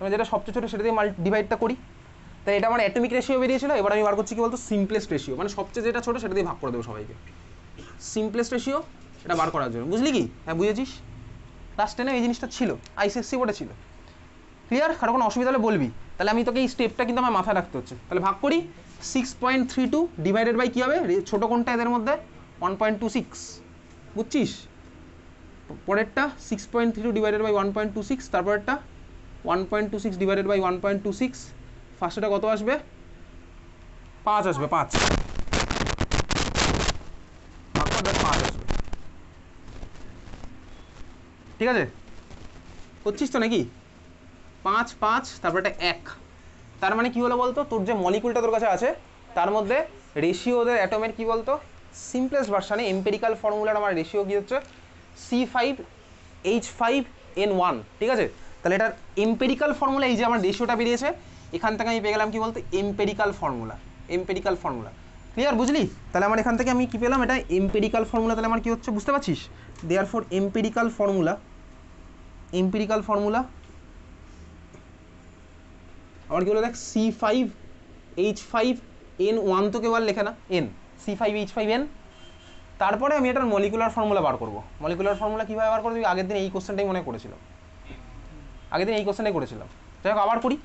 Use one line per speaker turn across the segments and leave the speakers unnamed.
আমি যেটা সবচেয়ে ছোটো সেটা দিয়ে মাল্টি ডিভাইডটা করি তাই এটা আমার অ্যাটমিক রেশিও বেরিয়েছিল এবার আমি বার করছি কি বলতো সিম্পলেস্ট রেশিও মানে সবচেয়ে যেটা ছোটো সেটা দিয়ে ভাগ করে দেবো সবাইকে সিম্পলেস্ট রেশিও এটা বার করার জন্য বুঝলি কি হ্যাঁ বুঝেছিস ক্লাস টেনে এই জিনিসটা ছিল আইসিএসসি বোর্ডে ছিল ক্লিয়ার কারো কোনো অসুবিধা হলে বলবি তাহলে আমি তোকে এই স্টেপটা কিন্তু আমার মাথায় রাখতে হচ্ছে তাহলে ভাগ করি six point three two divided by কী হবে ছোটো কোনটা এদের মধ্যে ওয়ান পয়েন্ট টু সিক্স বুঝছিস পরেরটা six point three two divided by one point two six তারপরেরটা one point two six divided by one point two six ফার্স্টটা কত আসবে পাঁচ আসবে পাঁচ পাঁচ আসবে ঠিক আছে করছিস তো নাকি পাঁচ পাঁচ তারপরে একটা এক তার মানে কি হলো বলতো তোর যে মলিকুলটা তোর কাছে আছে তার মধ্যে রেশিও ওদের অ্যাটমের কি বলতো সিম্পলেস্ট ভার্সানে এম্পেরিক্যাল ফর্মুলার আমার রেশিও কী হচ্ছে C five H five N one ঠিক আছে তাহলে এটার এম্পেরিক্যাল ফর্মুলা এই যে আমার রেশিওটা বেরিয়েছে এখান থেকে আমি পেয়ে গেলাম কি বলতো empirical formula empirical formula clear বুঝলি তাহলে আমার এখান থেকে আমি কী পেলাম এটা এম্পেরিক্যাল ফর্মুলা তাহলে আমার কী হচ্ছে বুঝতে পারছিস therefore empirical formula empirical formula আবার কী বলো দেখ C five H five N one তো কেউ আর লেখে না N C five H five N তারপরে আমি এটার মলিকুলার ফর্মুলা বার করবো মলিকুলার ফর্মুলা কীভাবে বার করবো আগের দিন এই কোশ্চেনটাই মনে করেছিলাম আগের দিন এই কোশ্চেনে করেছিলাম যাই হোক আবার করি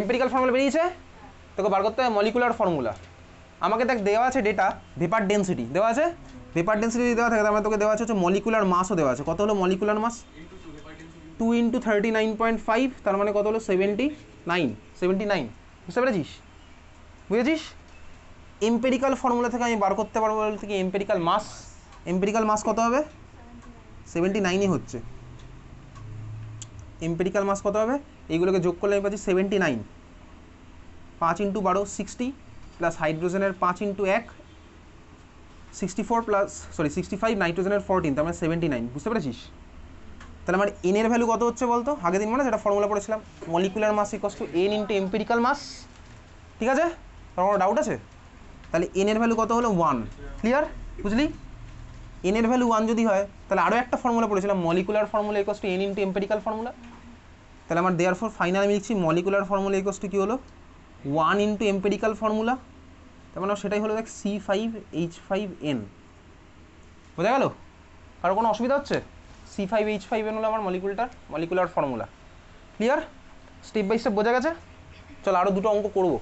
এম্পেরিক্যাল ফর্মুলা বেরিয়েছে তোকে বার করতে হবে মলিকুলার ফর্মুলা আমাকে দেখ দেওয়া আছে ডেটা ভেপার ডেন্সিটি দেওয়া আছে ভেপার ডেন্সিটি দেওয়া থাকে তার মানে তোকে দেওয়া আছে হচ্ছে মলিকুলার মাসও দেওয়া আছে কত হলো molecular mass two into thirty nine point five তার মানে কত হলো সেভেন্টি নাইন সেভেন্টি নাইন বুঝতে পেরেছিস বুঝেছিস এম্পেরিক্যাল ফর্মুলা থেকে আমি বার করতে পারবো বলতে কি এম্পেরিক্যাল মাস এম্পেরিক্যাল মাস কত হবে সেভেন্টি নাইনই হচ্ছে এম্পেরিক্যাল মাস কত হবে এইগুলোকে যোগ করলে আমি পাচ্ছি সেভেন্টি নাইন পাঁচ ইন্টু বারো সিক্সটি প্লাস হাইড্রোজেনের পাঁচ ইন্টু এক sixty four plus sorry sixty five নাইট্রোজেনের ফোরটিন তার মানে সেভেন্টি নাইন বুঝতে পেরেছিস তাহলে আমার এনের ভ্যালু কত হচ্ছে বলতো আগের দিন মানে যেটা ফর্মুলা পড়েছিলাম molecular mass equals to N into empirical mass ঠিক আছে তোমার কোনো ডাউট আছে তাহলে এনের ভ্যালু কত হলো ওয়ান ক্লিয়ার বুঝলি এন এর ভ্যালু ওয়ান যদি হয় তাহলে আরও একটা ফর্মুলা পড়েছিলাম molecular formula equals to N into empirical formula তাহলে আমার দেয়ার ফর ফাইনাল আমি লিখছি মলিকুলার ফর্মুলা ইকোস টু কী হলো ওয়ান ইন্টু এম্পেরিক্যাল ফর্মুলা তার মানে সেটাই হলো দেখ C five H five N বোঝা গেল কারো কোনো অসুবিধা হচ্ছে C five H five N হলো আমার মলিকুলটার molecular formula clear step by step বোঝা গেছে চল আরও দুটো অঙ্ক করবো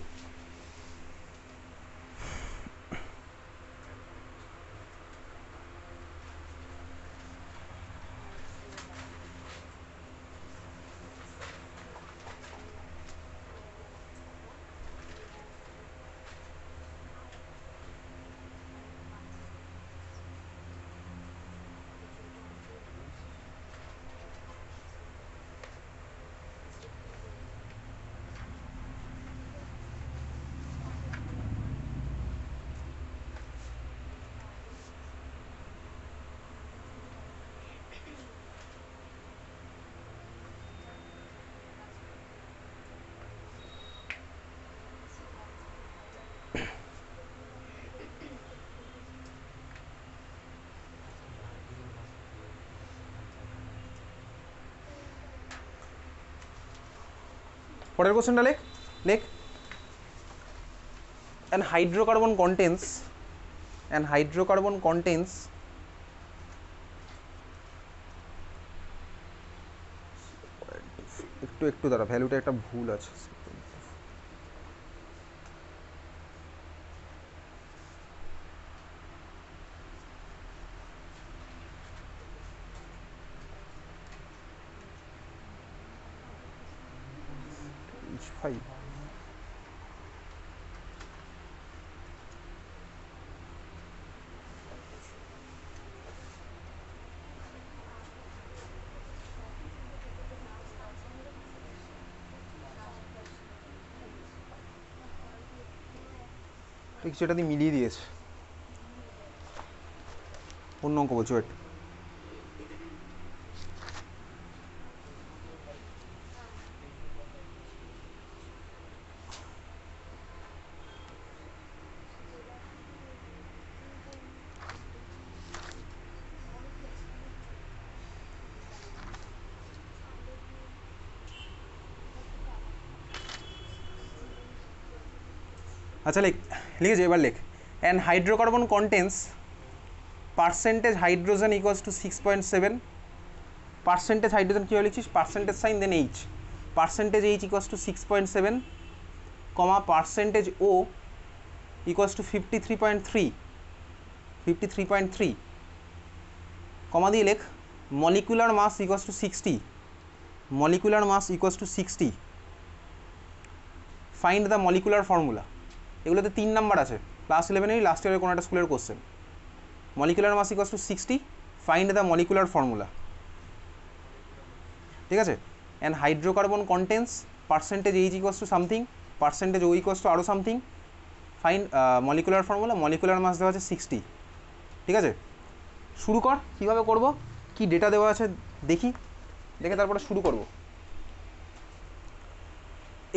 পরের কোশ্চেনটা লেখ লেখ and hydrocarbon contains and hydrocarbon contains একটু একটু দাঁড়া ভ্যালুটা একটা ভুল আছে এটা দিয়ে মিলিয়ে দিয়েছে অন্য অঙ্ক বলছি ওয়েট লিখেছে এবার লেখ and hydrocarbon contents percentage hydrogen equals to six point seven percentage hydrogen কীভাবে লিখছিস percentage sign then H percentage H equals to six point seven comma percentage O equals to fifty three point three fifty three point three comma দিয়ে লেখ molecular mass equals to sixty molecular mass equals to sixty find the molecular formula এগুলোতে তিন number আছে class ইলেভেনেরই last ইয়ারের কোনো একটা স্কুলের question molecular mass equals to sixty find the molecular formula ঠিক আছে and hydrocarbon contents percentage H equals to something percentage O equals to আরও something fine molecular formula molecular mass দেওয়া আছে সিক্সটি ঠিক আছে শুরু কর কীভাবে করব কি ডেটা দেওয়া আছে দেখি দেখে তারপরে শুরু করবো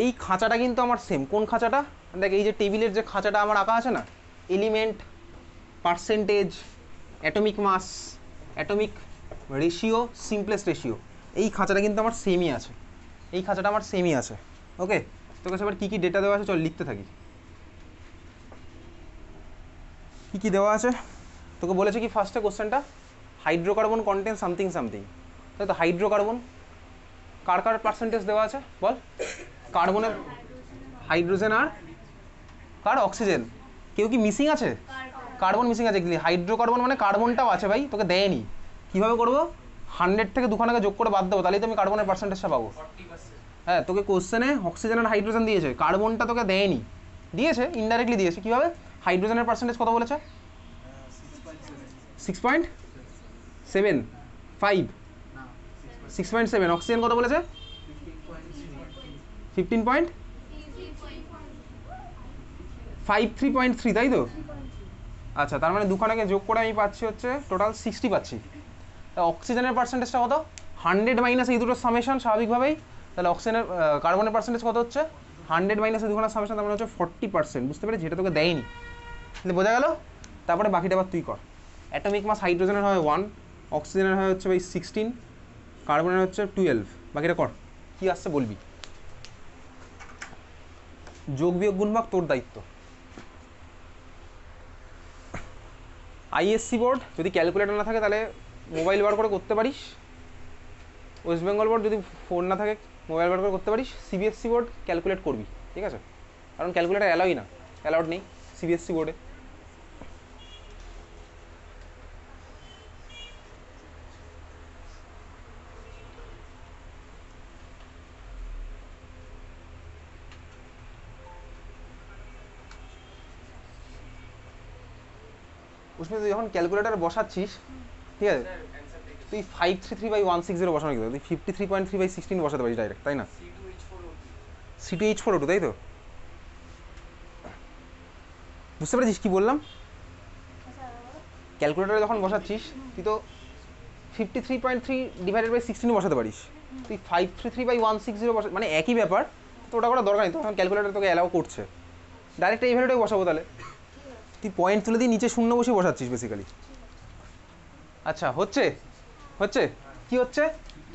এই খাঁচাটা কিন্তু আমার সেম কোন খাঁচাটা দেখ এই যে টেবিলের যে খাঁচাটা আমার আঁকা আছে না element percentage atomic mass atomic ratio simplest ratio এই খাঁচাটা কিন্তু আমার সেমই আছে এই খাঁচাটা আমার সেমই আছে ওকে তোর কাছে আবার কী কী ডেটা দেওয়া আছে চল লিখতে থাকি কী কী দেওয়া আছে তোকে বলেছে কি ফার্স্টে কোশ্চেনটা হাইড্রোকার্বন কন্টেন্ট সামথিং সামথিং তাই তো হাইড্রোকার্বন কার কার পার্সেন্টেজ দেওয়া আছে বল কার্বনের হাইড্রোজেন আর কার অক্সিজেন কেউ কি মিসিং আছে কার্বন মিসিং আছে হাইড্রোকার্বন মানে কার্বনটাও আছে ভাই তোকে দেয়নি কীভাবে করবো হান্ড্রেড থেকে দুখানাকে যোগ করে বাদ দেবো তাহলেই তো আমি কার্বনের পার্সেন্টেজটা পাবো হ্যাঁ তোকে কোশ্চেনে অক্সিজেন আর হাইড্রোজেন দিয়েছে কার্বনটা তোকে দেয়নি দিয়েছে ইনডাইরেক্টলি দিয়েছে কীভাবে হাইড্রোজেনের পার্সেন্টেজ কত বলেছে six point seven five six point seven oxygen কত বলেছে fifteen point five three point three তাই তো আচ্ছা তার মানে দুখানাকে যোগ করে আমি পাচ্ছি হচ্ছে টোটাল সিক্সটি পাচ্ছি তা অক্সিজেনের পার্সেন্টেজটা কত হান্ড্রেড মাইনাস এই দুটো সামেশন স্বাভাবিকভাবেই তাহলে অক্সিজেনের কার্বনের পার্সেন্টেজ কত হচ্ছে হান্ড্রেড মাইনাস এই দুখানার সামেশন তার মানে হচ্ছে ফর্টি পার্সেন্ট বুঝতে পেরেছি যেটা তোকে দেয়নি কিন্তু বোঝা গেল তারপরে বাকিটা আবার তুই কর অ্যাটমিক মাস হাইড্রোজেনের হয় ওয়ান অক্সিজেনের হয় হচ্ছে ভাই সিক্সটিন কার্বনের হচ্ছে টুয়েলভ বাকিটা কর কী আসছে বলবি যোগ বিয়োগ গুণভাগ তোর দায়িত্ব আইএসসি বোর্ড যদি ক্যালকুলেটর না থাকে তাহলে মোবাইল বার করে করতে পারিস ওয়েস্ট বেঙ্গল বোর্ড যদি ফোন না থাকে মোবাইল বার করে করতে পারিস সিবিএসসি বোর্ড ক্যালকুলেট করবি ঠিক আছে কারণ ক্যালকুলেটার অ্যালাউই না অ্যালাউড নেই সিবিএসসি e বোর্ডে তুই যখন ক্যালকুলেটার বসাচ্ছিস
ঠিক আছে তুই five
three three by one six zero বসানো কিন্তু তুই fifty three point three by sixteen বসাতে পারিস ডাইরেক্ট তাই না C two H four O two তাই তো বুঝতে পেরেছিস কী বললাম ক্যালকুলেটারে যখন বসাচ্ছিস তুই তো fifty three point three divided by sixteen বসাতে পারিস তুই five three three by one six zero বসা মানে একই ব্যাপার তো ওটা করা দরকার নেই তো এখন ক্যালকুলেটার তোকে অ্যালাউ করছে ডাইরেক্ট এই ভ্যালুটাই বসাবো তাহলে তুই পয়েন্ট তুলে দিয়ে নিচে শূন্য বসে বসাচ্ছিস বেসিক্যালি আচ্ছা হচ্ছে হচ্ছে কি হচ্ছে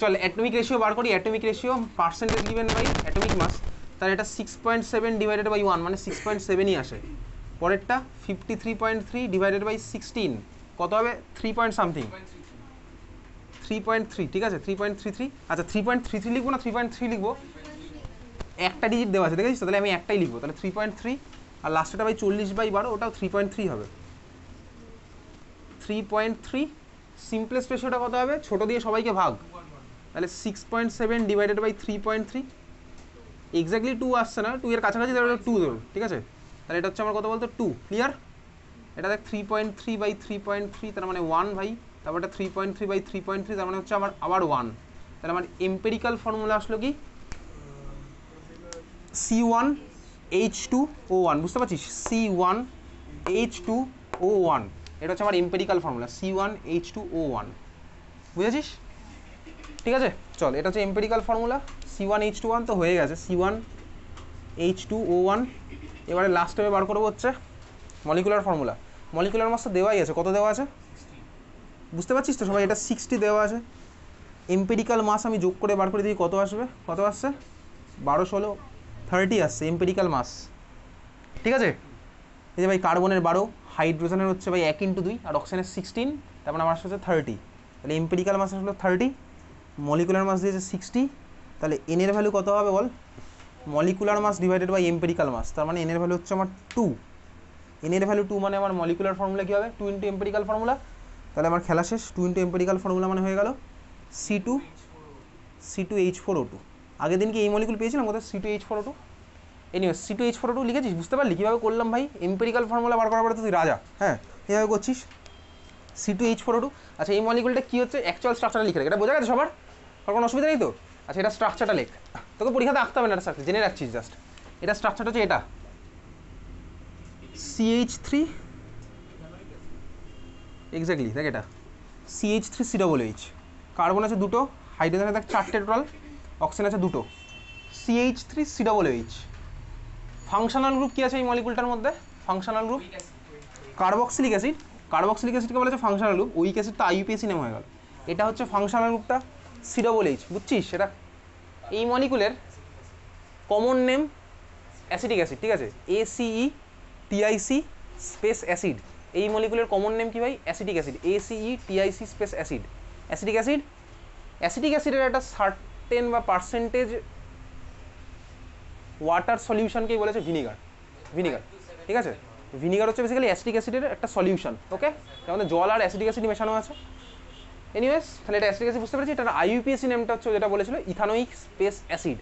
চল অ্যাটমিক রেশিও বার করি atomic ratio percentage given by atomic mass তাহলে এটা six point seven divided by one মানে সিক্স পয়েন্ট সেভেনই আসে পরেরটা fifty three point three divided by sixteen কত হবে three point something three point three ঠিক আছে থ্রি পয়েন্ট থ্রি থ্রি আচ্ছা থ্রি পয়েন্ট থ্রি থ্রি লিখবো না থ্রি পয়েন্ট থ্রি লিখবো একটা ডিজিট দেওয়া আছে দেখেছিস তাহলে আমি একটাই লিখবো তাহলে থ্রি পয়েন্ট থ্রি আর লাস্টেটা বাই চল্লিশ বাই বারো ওটাও থ্রি পয়েন্ট থ্রি হবে থ্রি পয়েন্ট থ্রি সিম্পলেস্ট রেশিওটা কত হবে ছোটো দিয়ে সবাইকে ভাগ তাহলে six point seven divided by three point three exactly two আসছে না টু এর কাছাকাছি ধরো টু ধরুন ঠিক আছে তাহলে এটা হচ্ছে আমার কত বলতো টু ক্লিয়ার এটা দেখ three point three by three point three তার মানে ওয়ান ভাই তারপর এটা three point three by three point three তার মানে হচ্ছে আমার আবার ওয়ান তাহলে আমার এম্পেরিক্যাল ফর্মুলা আসলো কি C one H two O one বুঝতে পারছিস C one H two O one এটা হচ্ছে আমার empirical formula C one H two O one বুঝেছিস ঠিক আছে চল এটা হচ্ছে empirical formula C one H two one তো হয়ে গেছে C one H two O one এবারে লাস্ট স্টেপে বার করবো হচ্ছে মলিকুলার ফর্মুলা মলিকুলার মাসটা দেওয়াই আছে কত দেওয়া আছে বুঝতে পারছিস তো সবাই এটা সিক্সটি দেওয়া আছে এম্পেরিক্যাল মাস আমি যোগ করে বার করে দিই কত আসবে কত আসছে বারো ষোলো থার্টি আসছে এম্পেরিক্যাল মাস ঠিক আছে এই যে ভাই কার্বনের বারো হাইড্রোজেনের হচ্ছে ভাই এক ইন্টু দুই আর অক্সিজেনের সিক্সটিন তারপর আমার হচ্ছে থার্টি তাহলে এম্পেরিক্যাল মাস আসলো থার্টি মলিকুলার মাস দিয়েছে সিক্সটি তাহলে এনের ভ্যালু কত হবে বল molecular mass divided by empirical mass তার মানে এনের ভ্যালু হচ্ছে আমার টু এনের ভ্যালু টু মানে আমার মলিকুলার ফর্মুলা কী হবে টু ইন্টু এম্পেরিক্যাল ফর্মুলা তাহলে আমার খেলা শেষ টু ইন্টু এম্পেরিক্যাল ফর্মুলা মানে হয়ে গেল C two C two H four O two আগের দিন কি এই মলিকুল পেয়েছিলাম কোথায় C two H four two anyway C two H four two লিখেছিস বুঝতে পারলি কীভাবে করলাম ভাই এম্পেরিক্যাল ফর্মুলা বার করার পরে তুই রাজা হ্যাঁ এইভাবে করছিস C two H four two আচ্ছা এই মলিকুলটা কী হচ্ছে অ্যাকচুয়াল স্ট্রাকচারটা লিখে রাখ এটা বোঝা গেছে সবার আর কোনো অসুবিধা নেই তো আচ্ছা এটা স্ট্রাকচারটা লেখ তোকে পরীক্ষাতে আঁকতে হবে না এটা জেনে রাখছিস জাস্ট এটা স্ট্রাকচারটা হচ্ছে এটা সিএইচ থ্রি এক্স্যাক্টলি দেখ এটা CH three C double H carbon আছে দুটো হাইড্রোজেন দেখ চারটে টোটাল অক্সিজেন আছে দুটো CH three C double H functional group কী আছে এই মলিকুলটার মধ্যে functional group carboxylic acid carboxylic অ্যাসিডকে বলা হচ্ছে ফাংশনাল গ্রুপ উইক অ্যাসিডটা আইউপিএসি নেম হয়ে গেল এটা হচ্ছে ফাংশনাল গ্রুপটা সি ডবল এইচ বুঝছিস সেটা এই মলিকুলের কমন নেম অ্যাসিডিক অ্যাসিড ঠিক আছে এসিই টিআইসি স্পেস অ্যাসিড এই মলিকুলের কমন নেম কি ভাই acidic acid ACE TIC space acid acidic acid acidic অ্যাসিডের একটা টেন বা পার্সেন্টেজ ওয়াটার সলিউশনকেই বলেছে ভিনিগার ভিনিগার ঠিক আছে ভিনিগার হচ্ছে বেসিক্যালি অ্যাসিটিক অ্যাসিডের একটা সলিউশন ওকে আমাদের জল আর অ্যাসিডিক অ্যাসিড মেশানো আছে এনিওয়েস তাহলে এটা অ্যাসিটিক অ্যাসিড বুঝতে পেরেছি এটা আইইউপিএসি নেমটা হচ্ছে যেটা বলেছিল ethanoic space acid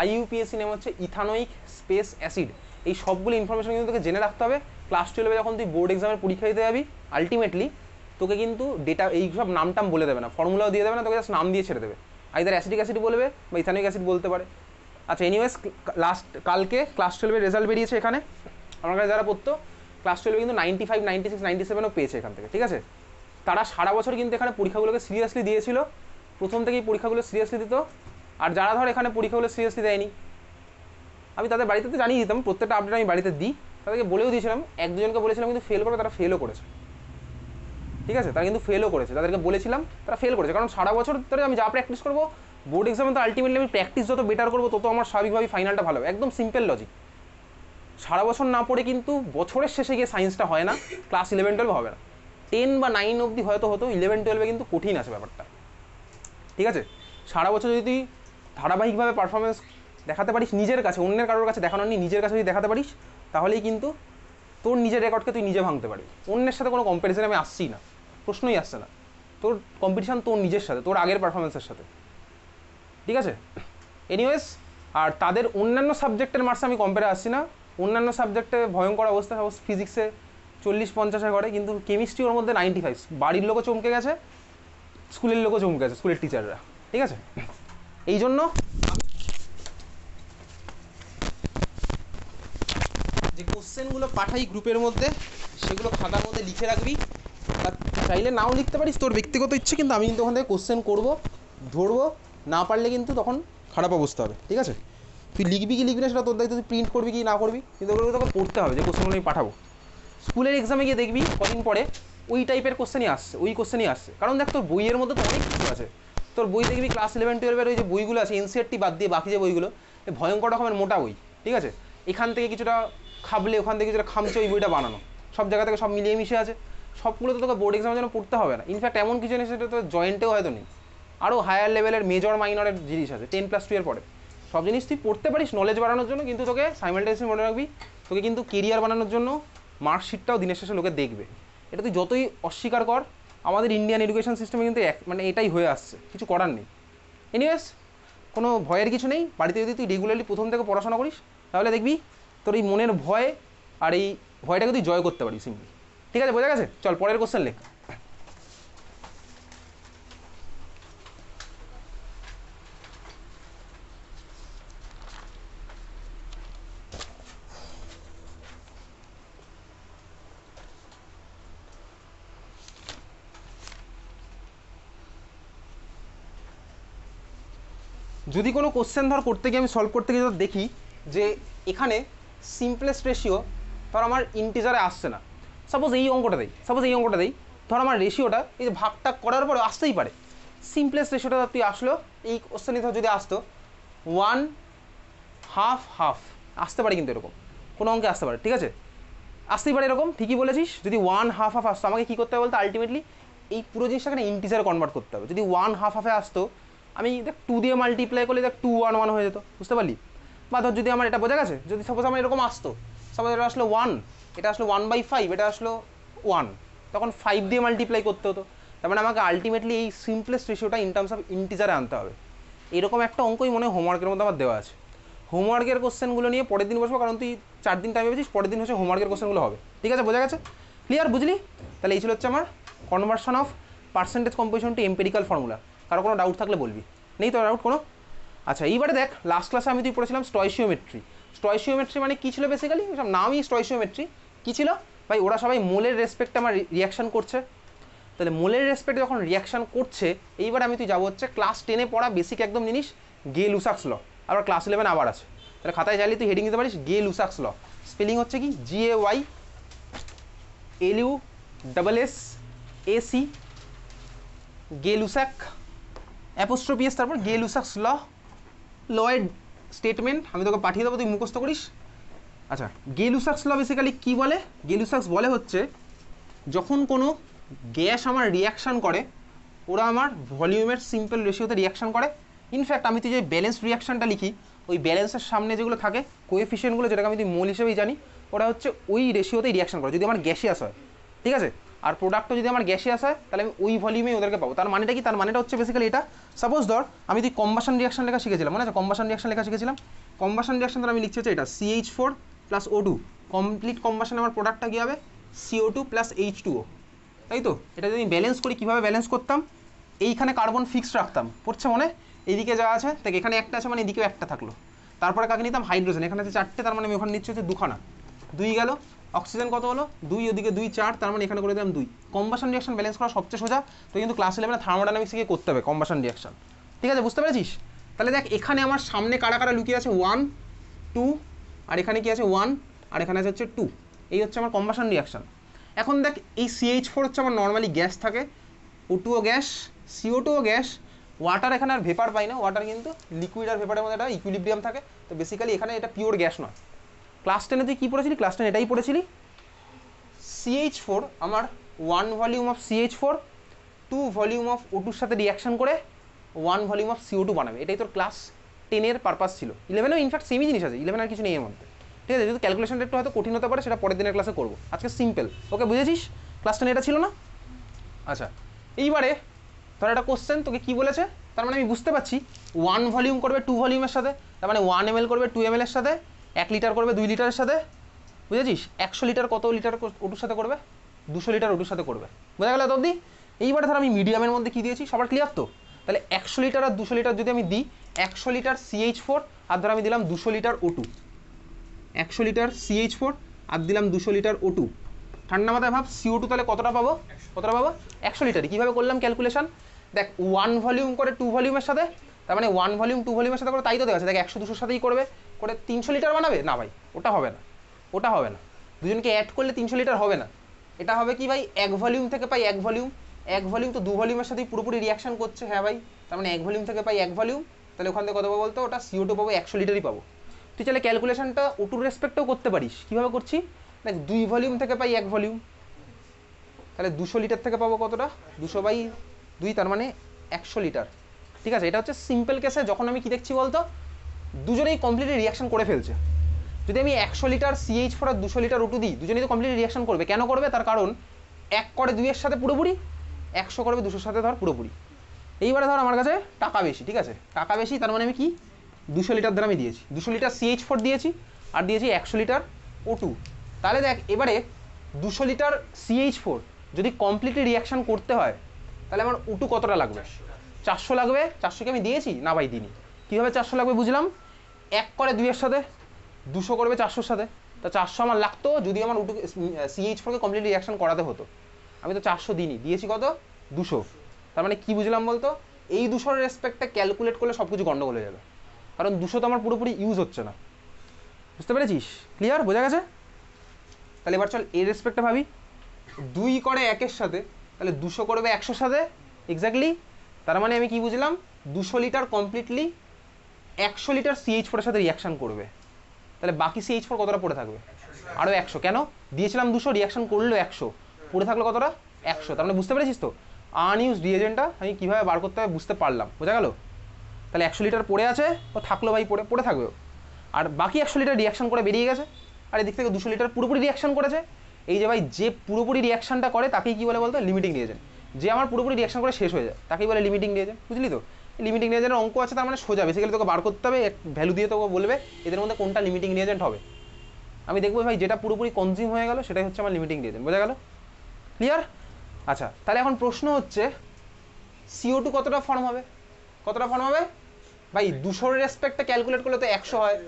IUPAC name হচ্ছে ইথানোইক স্পেস অ্যাসিড এই সবগুলো ইনফরমেশন কিন্তু তোকে জেনে রাখতে হবে ক্লাস টুয়েলভে যখন তুই বোর্ড এক্সামের পরীক্ষা দিতে যাবি আলটিমেটলি তোকে কিন্তু ডেটা এই সব নাম টাম বলে দেবে না ফর্মুলাও দিয়ে দেবে না তোকে জাস্ট নাম দিয়ে ছেড়ে দেবে আইদার অ্যাসিডিক অ্যাসিড বলবে বা ইথানিক অ্যাসিড বলতে পারে আচ্ছা এনিওয়েস লাস্ট কালকে ক্লাস টুয়েলভের রেজাল্ট বেরিয়েছে এখানে আমার কাছে যারা পড়তো ক্লাস টুয়েলভে কিন্তু ninety five ninety six ninety সেভেনও পেয়েছে এখান থেকে ঠিক আছে তারা সারা বছর কিন্তু এখানে পরীক্ষাগুলোকে সিরিয়াসলি দিয়েছিল প্রথম থেকেই পরীক্ষাগুলো সিরিয়াসলি দিত আর যারা ধর এখানে পরীক্ষাগুলো সিরিয়াসলি দেয়নি আমি তাদের বাড়িতে তো জানিয়ে দিতাম প্রত্যেকটা আপডেট আমি বাড়িতে দিই তাদেরকে বলেও দিয়েছিলাম এক দুজনকে বলেছিলাম কিন্তু ফেল করবে তারা ফেলও করেছে ঠিক আছে তারা কিন্তু ফেলও করেছে তাদেরকে বলেছিলাম তারা ফেল করেছে কারণ সারা বছর ধরে আমি যা প্র্যাকটিস করবো বোর্ড এক্সামে তো আলটিমেটলি আমি প্র্যাকটিস যত বেটার করবো তত আমার স্বাভাবিকভাবেই ফাইনালটা ভালো একদম সিম্পল লজিক সারা বছর না পড়ে কিন্তু বছরের শেষে গিয়ে সায়েন্সটা হয় না ক্লাস ইলেভেন টুয়েলভ হবে না টেন বা নাইন অবধি হয়তো হতো ইলেভেন টুয়েলভে কিন্তু কঠিন আছে ব্যাপারটা ঠিক আছে সারা বছর যদি ধারাবাহিকভাবে পারফরমেন্স দেখাতে পারিস নিজের কাছে অন্যের কারোর কাছে দেখানো নেই নিজের কাছে যদি দেখাতে পারিস তাহলেই কিন্তু তোর নিজের রেকর্ডকে তুই নিজে ভাঙতে পারবি অন্যের সাথে কোনো কম্পারিজনে আমি আসছি না প্রশ্নই আসছে না তোর কম্পিটিশান তোর নিজের সাথে তোর আগের পারফরমেন্সের সাথে ঠিক আছে এনিওয়েজ আর তাদের অন্যান্য সাবজেক্টের মার্কস আমি কম্পেয়ার আসছি না অন্যান্য সাবজেক্টে ভয়ঙ্কর অবস্থা সাপোজ ফিজিক্সে চল্লিশ পঞ্চাশে করে কিন্তু কেমিস্ট্রি ওর মধ্যে নাইনটি ফাইভ বাড়ির লোকও চমকে গেছে স্কুলের লোকও চমকে গেছে স্কুলের টিচাররা ঠিক আছে এই জন্য যে কোশ্চেনগুলো পাঠাই গ্রুপের মধ্যে সেগুলো খাতার মধ্যে লিখে রাখবি চাইলে নাও লিখতে পারিস তোর ব্যক্তিগত ইচ্ছে কিন্তু আমি কিন্তু ওখান থেকে কোশ্চেন করবো ধরবো না পারলে কিন্তু তখন খারাপ অবস্থা হবে ঠিক আছে তুই লিখবি কি লিখবি না সেটা তোর দায়িত্ব তুই প্রিন্ট করবি কি না করবি কিন্তু ওগুলো তোকে পড়তে হবে যে কোশ্চেনগুলো আমি পাঠাবো স্কুলের এক্সামে গিয়ে দেখবি কদিন পরে ওই টাইপের কোশ্চেনই আসছে ওই কোশ্চেনই আসছে কারণ দেখ তোর বইয়ের মধ্যে তো অনেক কিছু আছে তোর বই দেখবি ক্লাস ইলেভেন টুয়েলভের ওই যে বইগুলো আছে এনসিআরটি e বাদ দিয়ে বাকি যে বইগুলো ভয়ঙ্কর রকমের মোটা বই ঠিক আছে এখান থেকে কিছুটা খাবলে ওখান থেকে কিছুটা খামচে ওই বইটা বানানো সব জায়গা থেকে সব মিলিয়ে মিশে আছে সবগুলো তো তোকে বোর্ড এক্সামের জন্য পড়তে হবে না ইনফ্যাক্ট এমন কিছু নেই সেটা তোর জয়েন্টেও হয়তো নেই আরও হায়ার লেভেলের মেজর মাইনরের জিনিস আছে টেন প্লাস টু এর পরে সব জিনিস তুই পড়তে পারিস নলেজ বাড়ানোর জন্য কিন্তু তোকে সাইমালটেনিয়াসলি মনে রাখবি তোকে কিন্তু কেরিয়ার বানানোর জন্য মার্কশিটটাও দিনের শেষে লোকে দেখবে এটা তুই যতই অস্বীকার কর আমাদের ইন্ডিয়ান এডুকেশন সিস্টেমে কিন্তু এক মানে এটাই হয়ে আসছে কিছু করার নেই এনিওয়েস কোনো ভয়ের কিছু নেই বাড়িতে যদি তুই রেগুলারলি প্রথম থেকে পড়াশোনা করিস তাহলে দেখবি তোর এই মনের ভয় আর এই ভয়টাকে তুই জয় করতে পারিস সিম্পলি ঠিক আছে বোঝা গেছে চল পরের কোশ্চেন লেখ যদি কোনো কোশ্চেন ধর করতে গিয়ে আমি সলভ করতে গিয়ে দেখি যে এখানে সিম্পলেস্ট রেশিও ধর আমার ইন্টিজারে আসছে না সাপোজ এই অঙ্কটা দেয় সাপোজ এই অঙ্কটা দেয় ধর আমার রেশিওটা এই যে ভাগটা করার পরে আসতেই পারে সিম্পলেস্ট রেশিওটা তুই আসলো এই কোশ্চেনে ধর যদি আসতো ওয়ান হাফ হাফ আসতে পারে কিন্তু এরকম কোনো অঙ্কে আসতে পারে ঠিক আছে আসতেই পারে এরকম ঠিকই বলেছিস যদি ওয়ান হাফ হাফ আসতো আমাকে কী করতে হবে বলতো আলটিমেটলি এই পুরো জিনিসটাকে না ইন্টিজারে কনভার্ট করতে হবে যদি ওয়ান হাফ হাফে আসতো আমি দেখ টু দিয়ে মাল্টিপ্লাই করলে দেখ টু ওয়ান ওয়ান হয়ে যেত বুঝতে পারলি বা ধর যদি আমার এটা বোঝা গেছে যদি সাপোজ আমার এরকম আসতো সাপোজ এটা আসলো ওয়ান এটা আসলো ওয়ান বাই ফাইভ এটা আসলো ওয়ান তখন ফাইভ দিয়ে মাল্টিপ্লাই করতে হতো তার মানে আমাকে আলটিমেটলি এই সিম্পলেস্ট রেশিওটা ইন টার্মস অফ ইন্টিজারে আনতে হবে এরকম একটা অঙ্কই মনে হয় হোমওয়ার্কের মধ্যে আমার দেওয়া আছে হোমওয়ার্কের কোশ্চেনগুলো নিয়ে পরের দিন বসবো কারণ তুই চার দিন টাইম ভেবেছিস পরের দিন হচ্ছে হোমওয়ার্কের কোশ্চেনগুলো হবে ঠিক আছে বোঝা গেছে ক্লিয়ার বুঝলি তাহলে এই ছিল হচ্ছে আমার conversion of percentage composition to empirical formula কারো কোনো ডাউট থাকলে বলবি নেই তো ডাউট কোনো আচ্ছা এইবারে দেখ লাস্ট ক্লাসে আমি তুই পড়েছিলাম স্টয়সিওমেট্রি স্টয়সিওমেট্রি মানে কী ছিল বেসিক্যালি নামই স্টয়সিওমেট্রি কী ছিল ভাই ওরা সবাই মোলের রেসপেক্টে আমার রিয়াকশান করছে তাহলে মোলের রেসপেক্টে যখন রিয়াকশান করছে এইবার আমি তুই যাবো হচ্ছে ক্লাস টেনে পড়া বেসিক একদম জিনিস গে লুসাক্স ল আবার ক্লাস ইলেভেন আবার আছে তাহলে খাতায় চাইলে তুই হেডিং দিতে পারিস গে লুসাক্স ল স্পেলিং হচ্ছে কি G A Y L U double S A C Gay Lussac apostrophe s তারপর গে লুসাক্স ল লয়েড স্টেটমেন্ট আমি তোকে পাঠিয়ে দেবো তুই মুখস্থ করিস আচ্ছা গেলুসাক্স ল বেসিক্যালি কী বলে গেলুসাক্স বলে হচ্ছে যখন কোনো গ্যাস আমার রিয়াকশান করে ওরা আমার ভলিউমের সিম্পল রেশিওতে রিয়াকশান করে ইনফ্যাক্ট আমি তো যে ব্যালেন্স রিয়াকশানটা লিখি ওই ব্যালেন্সের সামনে যেগুলো থাকে কোয়েফিশিয়েন্টগুলো যেটাকে আমি যদি মূল হিসেবেই জানি ওরা হচ্ছে ওই রেশিওতেই রিয়াকশান করে যদি আমার গ্যাসিয়াস হয় ঠিক আছে আর প্রোডাক্টও যদি আমার গ্যাসে আসে তাহলে আমি ওই ভলিউমেই ওদেরকে পাবো তার মানেটা কি তার মানেটা হচ্ছে বেসিক্যালি এটা সাপোজ ধর আমি যদি কম্বাসন রিয়াকশান লেখা শিখেছিলাম মানে আছে কম্বাসন রিয়াকশান লেখা শিখেছিলাম কম্বাসন রিয়াকশান ধর আমি লিখছি হচ্ছে এটা CH four plus O two complete combustion আমার প্রোডাক্টটা কী হবে CO two plus H two O তাই তো এটা যদি ব্যালেন্স করি কীভাবে ব্যালেন্স করতাম এইখানে কার্বন ফিক্সড রাখতাম পড়ছে মনে এদিকে যা আছে দেখ এখানে একটা আছে মানে এদিকেও একটা থাকলো তারপরে কাকে নিতাম হাইড্রোজেন এখানে আছে চারটে তার মানে আমি ওখানে নিচ্ছি হচ্ছে দুখানা দুই গেল অক্সিজেন কত হলো দুই ওদিকে দুই চার তার মানে এখানে করে দিলাম দুই কম্বাসন রিয়াকশন ব্যালেন্স করা সবচেয়ে সোজা তো কিন্তু ক্লাস ইলেভেনে থার্মোডাইনামিক্স থেকে করতে হবে কম্বাসন রিয়াকশন ঠিক আছে বুঝতে পেরেছিস তাহলে দেখ এখানে আমার সামনে কারা কারা লুকিয়ে আছে ওয়ান টু আর এখানে কি আছে ওয়ান আর এখানে আছে হচ্ছে টু এই হচ্ছে আমার কম্বাসন রিয়াকশান এখন দেখ এই সিএইচ ফোর হচ্ছে আমার নর্মালি গ্যাস থাকে ও টুও গ্যাস সিও টুও গ্যাস ওয়াটার এখানে আর ভেপার পাই না ওয়াটার কিন্তু লিকুইড আর ভেপারের মধ্যে একটা ইকুইলিব্রিয়াম থাকে তো বেসিক্যালি এখানে এটা পিওর গ্যাস নয় ক্লাস টেনে তুই কী পড়েছিলি ক্লাস টেন এটাই পড়েছিলি সিএইচ ফোর আমার one volume of CH four two volume of ওটুর সাথে রিয়াকশান করে one volume of CO two বানাবে এটাই তোর ক্লাস টেনের পারপাস ছিল ইলেভেনেও ইনফ্যাক্ট সেমই জিনিস আছে ইলেভেন আর কিছু নেই এর মধ্যে ঠিক আছে যদি ক্যালকুলেশনটা একটু হয়তো কঠিন হতে পারে সেটা পরের দিনের ক্লাসে করবো আজকে সিম্পল ওকে বুঝেছিস ক্লাস টেনে এটা ছিল না আচ্ছা এইবারে ধর একটা কোশ্চেন তোকে কি বলেছে তার মানে আমি বুঝতে পারছি ওয়ান ভলিউম করবে টু ভলিউমের সাথে তার মানে ওয়ান এম করবে টু এম এর সাথে এক লিটার করবে দুই লিটারের সাথে বুঝেছিস একশো লিটার কত লিটার ওটুর সাথে করবে দুশো লিটার ওটুর সাথে করবে বোঝা গেল তবদি এইবারে ধর আমি মিডিয়ামের মধ্যে কী দিয়েছি সবার ক্লিয়ার তো তাহলে একশো লিটার আর দুশো লিটার যদি আমি দিই একশো লিটার সিএইচ ফোর আর ধর আমি দিলাম দুশো লিটার ও টু একশো লিটার সিএইচ ফোর আর দিলাম দুশো লিটার ও টু ঠান্ডা মাথায় ভাব সিও টু তাহলে কতটা পাবো কতটা পাবো একশো লিটারই কীভাবে করলাম ক্যালকুলেশন দেখ ওয়ান ভলিউম করে টু ভলিউমের সাথে তার মানে ওয়ান ভলিউম টু ভলিউমের সাথে করে তাই তো দেওয়া আছে দেখ একশো দুশোর সাথেই করবে করে তিনশো লিটার বানাবে না ভাই ওটা হবে না ওটা হবে না দুজনকে অ্যাড করলে তিনশো লিটার হবে না এটা হবে কি ভাই এক ভলিউম থেকে পাই এক ভলিউম এক ভলিউম তো দু ভলিউমের সাথেই পুরোপুরি রিয়াকশন করছে হ্যাঁ ভাই তার মানে এক ভলিউম থেকে পাই এক ভলিউম তাহলে ওখান থেকে কত পাবো বলতো ওটা সিও টু পাবো একশো লিটারই পাবো তুই তাহলে ক্যালকুলেশনটা ওটুর রেসপেক্টেও করতে পারিস কীভাবে করছি দেখ দুই ভলিউম থেকে পাই এক ভলিউম তাহলে দুশো লিটার থেকে পাবো কতটা দুশো বাই দুই তার মানে একশো লিটার ঠিক আছে এটা হচ্ছে সিম্পল কেসে যখন আমি কী দেখছি বলতো দুজনেই কমপ্লিটলি রিয়াকশন করে ফেলছে যদি আমি একশো লিটার সিএইচ ফোর আর দুশো লিটার ওটু দিই দুজনেই তো কমপ্লিটলি রিয়াকশন করবে কেন করবে তার কারণ এক করে দুইয়ের সাথে পুরোপুরি একশো করবে দুশোর সাথে ধর পুরোপুরি এইবারে ধর আমার কাছে টাকা বেশি ঠিক আছে টাকা বেশি তার মানে আমি কি দুশো লিটার ধর আমি দিয়েছি দুশো লিটার সিএইচ ফোর দিয়েছি আর দিয়েছি একশো লিটার ও টু তাহলে দেখ এবারে দুশো লিটার সিএইচ ফোর যদি কমপ্লিটলি রিয়াকশান করতে হয় তাহলে আমার উটু কতটা লাগবে চারশো লাগবে চারশোকে আমি দিয়েছি না ভাই দিনই কীভাবে চারশো লাগবে বুঝলাম এক করে দুইয়ের সাথে দুশো করবে চারশোর সাথে তা চারশো আমার লাগতো যদি আমার উটু সিএইচ ফোরকে কমপ্লিটলি রিয়াকশান করাতে হতো আমি তো চারশো দিনই দিয়েছি কত দুশো তার মানে কী বুঝলাম বলতো এই দুশোর রেসপেক্টটা ক্যালকুলেট করলে সব কিছু গণ্ডগোল হয়ে যাবে কারণ দুশো তো আমার পুরোপুরি ইউজ হচ্ছে না বুঝতে পেরেছিস ক্লিয়ার বোঝা গেছে তাহলে এবার চল এই রেসপেক্টটা ভাবি দুই করে একের সাথে তাহলে দুশো করবে একশোর সাথে এক্স্যাক্টলি তার মানে আমি কি বুঝলাম দুশো লিটার কমপ্লিটলি একশো লিটার সিএইচ ফোরের সাথে রিয়াকশান করবে তাহলে বাকি সিএইচ ফোর কতটা পড়ে থাকবে আরও একশো কেন দিয়েছিলাম দুশো রিয়াকশান করলো একশো পড়ে থাকলো কতটা একশো তার মানে বুঝতে পেরেছিস তো আনইউজ ডিএজেন্টটা আমি কীভাবে বার করতে হবে বুঝতে পারলাম বোঝা গেল তাহলে একশো লিটার পড়ে আছে ও থাকলো ভাই পড়ে পড়ে থাকবে আর বাকি একশো লিটার রিয়াকশান করে বেরিয়ে গেছে আর এদিক থেকে দুশো লিটার পুরোপুরি রিয়াকশান করেছে এই যে ভাই যে পুরোপুরি রিয়াকশানটা করে তাকেই কী বলে বলতো লিমিটিং রিয়েজেন্ট যে আমার পুরোপুরি রিয়াকশান করে শেষ হয়ে যায় তাকেই বলে লিমিটিং রিয়েজেন্ট বুঝলি তো লিমিটিং রিয়েজেন্টের অঙ্ক আছে তার মানে সোজা বেসিক্যালি তোকে বার করতে হবে ভ্যালু দিয়ে তোকে বলবে এদের মধ্যে কোনটা লিমিটিং রিয়েজেন্ট হবে আমি দেখবো ভাই যেটা পুরোপুরি কনজিউম হয়ে গেল সেটাই হচ্ছে আমার লিমিটিং রিয়েজেন্ট বোঝা গেলো ক্লিয়ার আচ্ছা তাহলে এখন প্রশ্ন হচ্ছে সিও টু কতটা ফর্ম হবে কতটা ফর্ম হবে ভাই দুশোর রেসপেক্টটা ক্যালকুলেট করলে তো একশো হয়